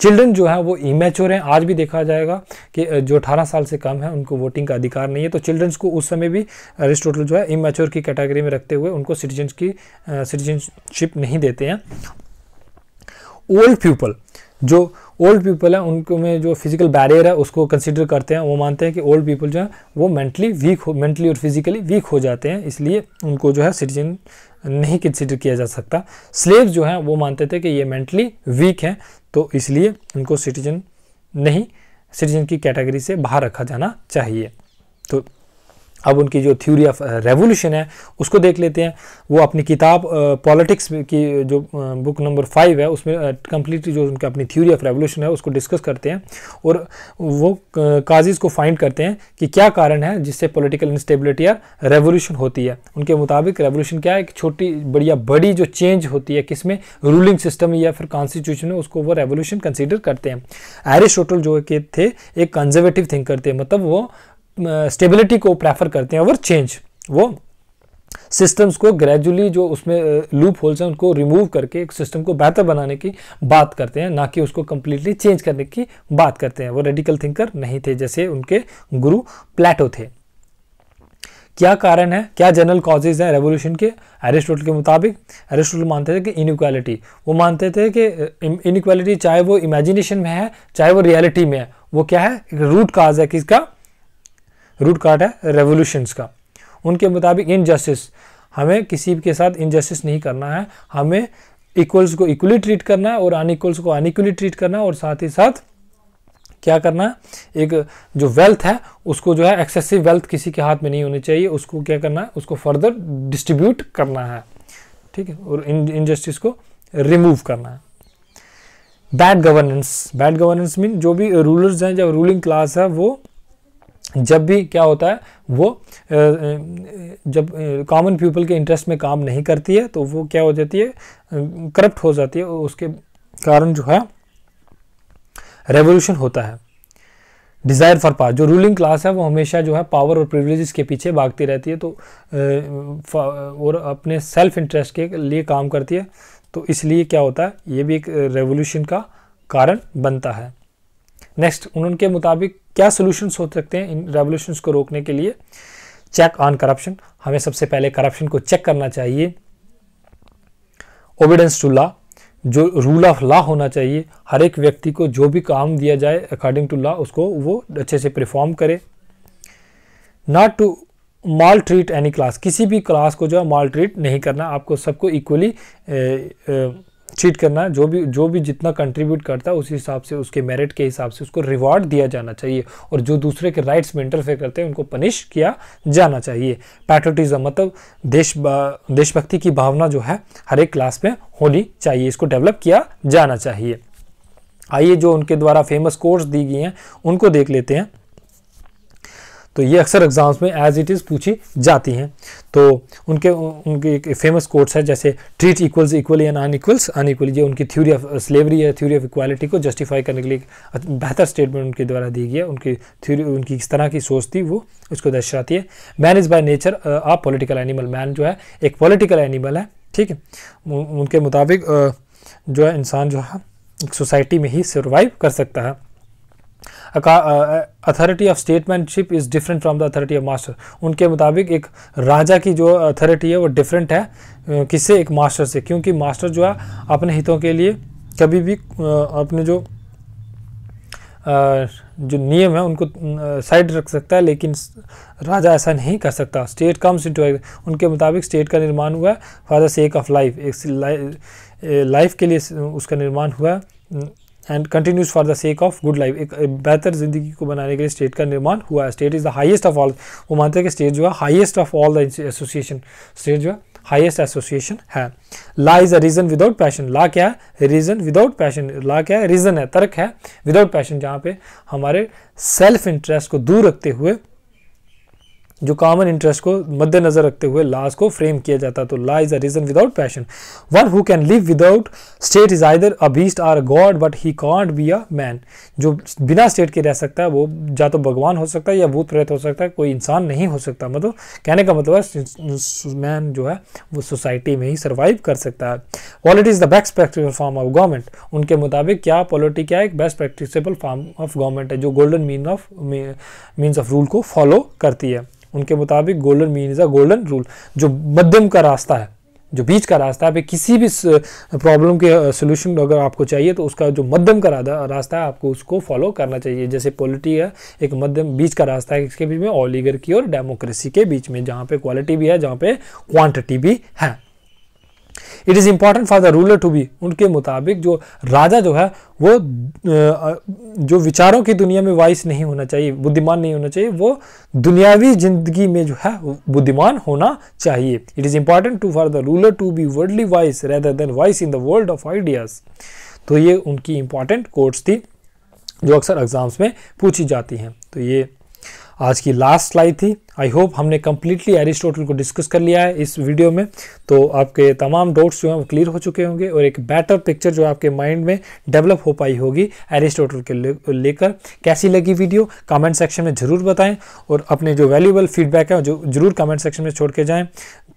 children जो है वो इमेच्योर हैं आज भी देखा जाएगा कि जो 18 साल से कम है उनको वोटिंग का अधिकार नहीं है तो चिल्ड्रंस को उस समय भी अरिस्टोटल जो है इमेच्योर की कैटेगरी में रखते हुए उनको सिटीजन की सिटीजनशिप नहीं देते हैं ओल्ड पीपल जो ओल्ड पीपल हैं उनको में जो फिजिकल बैरियर है उसको कंसिडर करते हैं वो मानते हैं कि ओल्ड पीपल जो है वो मेंटली वीक हो मेंटली और फिजिकली वीक हो जाते हैं इसलिए उनको जो है सिटीजन नहीं कंसिडर किया जा सकता स्लेव जो हैं वो मानते थे कि ये मेंटली वीक हैं तो इसलिए उनको सिटीजन नहीं सिटीजन की कैटेगरी से बाहर रखा जाना चाहिए तो अब उनकी जो थ्योरी ऑफ रेवोल्यूशन है उसको देख लेते हैं वो अपनी किताब पॉलिटिक्स uh, की जो बुक नंबर फाइव है उसमें कम्प्लीटली uh, जो उनका अपनी थ्योरी ऑफ रेवोल्यूशन है उसको डिस्कस करते हैं और वो uh, काजिज़ को फाइंड करते हैं कि क्या कारण है जिससे पॉलिटिकल इंस्टेबिलिटी या रेवोल्यूशन होती है उनके मुताबिक रेवोल्यूशन क्या है एक छोटी बढ़िया या बड़ी जो चेंज होती है किसमें रूलिंग सिस्टम या फिर कॉन्स्टिट्यूशन में उसको वो रेवोल्यूशन कंसिडर करते हैं एरिस्टोटल जो के थे एक कंजर्वेटिव थिंकर थे मतलब वो स्टेबिलिटी को प्रेफर करते हैं ओवर चेंज वो सिस्टम्स को ग्रेजुअली जो उसमें लूप होल्स हैं उनको रिमूव करके एक सिस्टम को बेहतर बनाने की बात करते हैं ना कि उसको कम्प्लीटली चेंज करने की बात करते हैं वो रेडिकल थिंकर नहीं थे जैसे उनके गुरु प्लेटो थे क्या कारण है क्या जनरल कॉजेज हैं रेवोल्यूशन के एरिस्टोटल के मुताबिक एरिस्टोटल मानते थे कि इनक्वालिटी वो मानते थे कि इनक्वालिटी चाहे वो इमेजिनेशन में है चाहे वो रियलिटी में है वो क्या है रूट काज है किसका रूट कार्ड है रेवोल्यूशंस का उनके मुताबिक इनजस्टिस हमें किसी के साथ इनजस्टिस नहीं करना है हमें इक्वल्स को इक्वली ट्रीट करना है और अनइक्वल्स को अनइक्वली ट्रीट करना है और साथ ही साथ क्या करना है एक जो वेल्थ है उसको जो है एक्सेसिव वेल्थ किसी के हाथ में नहीं होनी चाहिए उसको क्या करना है उसको फर्दर डिस्ट्रीब्यूट करना है ठीक है और इन इनजस्टिस को रिमूव करना है bad governance bad governance mean जो भी रूलर्स हैं जब रूलिंग क्लास है वो जब भी क्या होता है वो जब कॉमन पीपल के इंटरेस्ट में काम नहीं करती है तो वो क्या हो जाती है करप्ट हो जाती है उसके कारण जो है रेवोल्यूशन होता है डिज़ायर फॉर पावर जो रूलिंग क्लास है वो हमेशा जो है पावर और प्रिवलेज के पीछे भागती रहती है तो और अपने सेल्फ इंटरेस्ट के लिए काम करती है तो इसलिए क्या होता है ये भी एक रेवोल्यूशन का कारण बनता है नेक्स्ट उनके मुताबिक क्या सोल्यूशंस हो सकते हैं इन रेवोल्यूशंस को रोकने के लिए चेक ऑन करप्शन हमें सबसे पहले करप्शन को चेक करना चाहिए ओबिडेंस टू लॉ जो रूल ऑफ लॉ होना चाहिए हर एक व्यक्ति को जो भी काम दिया जाए अकॉर्डिंग टू लॉ उसको वो अच्छे से परफॉर्म करे not to maltreat any class किसी भी क्लास को जो है माल ट्रीट नहीं करना आपको सबको इक्वली चीट करना जो भी जो भी जितना कंट्रीब्यूट करता है उसी हिसाब से उसके मेरिट के हिसाब से उसको रिवॉर्ड दिया जाना चाहिए और जो दूसरे के राइट्स में इंटरफेयर करते हैं उनको पनिश किया जाना चाहिए पैट्रोटिज्म मतलब देश देशभक्ति की भावना जो है हर एक क्लास में होनी चाहिए इसको डेवलप किया जाना चाहिए आइए जो उनके द्वारा फेमस कोर्स दी गई हैं उनको देख लेते हैं तो ये अक्सर एग्जाम्स में एज इट इज़ पूछी जाती हैं तो उनके उनके एक फेमस कोर्ट्स है जैसे treat equals equally and unequals unequally ये उनकी थ्योरी ऑफ स्लेवरी या थ्योरी ऑफ इक्वालिटी को जस्टिफाई करने के लिए बेहतर स्टेटमेंट उनके द्वारा दी गई है उनकी थ्योरी उनकी इस तरह की सोच थी वो उसको दर्शाती है man is by nature a political animal man जो है एक पोलिटिकल एनिमल है ठीक है उनके मुताबिक जो है इंसान जो है सोसाइटी में ही सर्वाइव कर सकता है authority of statesmanship is different from the authority of master उनके मुताबिक एक राजा की जो अथॉरिटी है वो डिफरेंट है किससे एक मास्टर से क्योंकि मास्टर जो है अपने हितों के लिए कभी भी अपने जो जो नियम है उनको साइड रख सकता है लेकिन राजा ऐसा नहीं कर सकता स्टेट कम्स इनटू उनके मुताबिक स्टेट का निर्माण हुआ है for the sake of life एक लाइफ के लिए उसका निर्माण हुआ है and continues for the sake of good life एक बेहतर ज़िंदगी को बनाने के लिए स्टेट का निर्माण हुआ है state is the highest of all वो मानते हैं कि स्टेट जो है highest of all the association state जो है हाइस्ट एसोसिएशन है law is a reason without passion law क्या है रीज़न विदाउट पैशन ला क्या है रीज़न है तर्क है विदाउट पैशन जहाँ पे हमारे सेल्फ इंटरेस्ट को दूर रखते हुए जो कॉमन इंटरेस्ट को मद्देनजर रखते हुए लाज को फ्रेम किया जाता तो law is a reason without passion one who can live without state is either a beast or god but he can't be a man जो बिना स्टेट के रह सकता है वो या तो भगवान हो सकता है या भूत प्रेत हो सकता है कोई इंसान नहीं हो सकता मतलब कहने का मतलब है मैन जो है वो सोसाइटी में ही सर्वाइव कर सकता है polity is the best practical form of government उनके मुताबिक क्या पॉलिटी क्या एक best practicable form of government है जो golden mean of means of rule को फॉलो करती है उनके मुताबिक golden mean is a golden rule जो मध्यम का रास्ता है जो बीच का रास्ता है किसी भी प्रॉब्लम के सोल्यूशन अगर आपको चाहिए तो उसका जो मध्यम का रास्ता है आपको उसको फॉलो करना चाहिए जैसे पॉलिटी है एक मध्यम बीच का रास्ता है इसके बीच में ऑलीगर की और डेमोक्रेसी के बीच में जहाँ पे क्वालिटी भी है जहाँ पे क्वांटिटी भी है it is important for the ruler to be उनके मुताबिक जो राजा जो है वो जो विचारों की दुनिया में वाइस नहीं होना चाहिए बुद्धिमान नहीं होना चाहिए वो दुनियावी जिंदगी में जो है बुद्धिमान होना चाहिए it is important to for the ruler to be worldly wise rather than wise in the world of ideas तो ये उनकी इंपॉर्टेंट कोर्ट्स थी जो अक्सर एग्ज़ाम्स में पूछी जाती हैं तो ये आज की लास्ट स्लाइड थी आई होप हमने कम्प्लीटली एरिस्टोटल को डिस्कस कर लिया है इस वीडियो में तो आपके तमाम डाउट्स जो हैं वो क्लियर हो चुके होंगे और एक बेटर पिक्चर जो आपके माइंड में डेवलप हो पाई होगी एरिस्टोटल के लेकर कैसी लगी वीडियो कमेंट सेक्शन में ज़रूर बताएं और अपने जो वैल्यूबल फीडबैक है जो जरूर कमेंट सेक्शन में छोड़ के जाएँ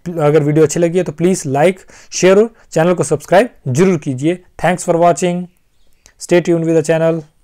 अगर वीडियो अच्छी लगी है तो प्लीज़ लाइक शेयर और चैनल को सब्सक्राइब जरूर कीजिए thanks for watching stay tune with the channel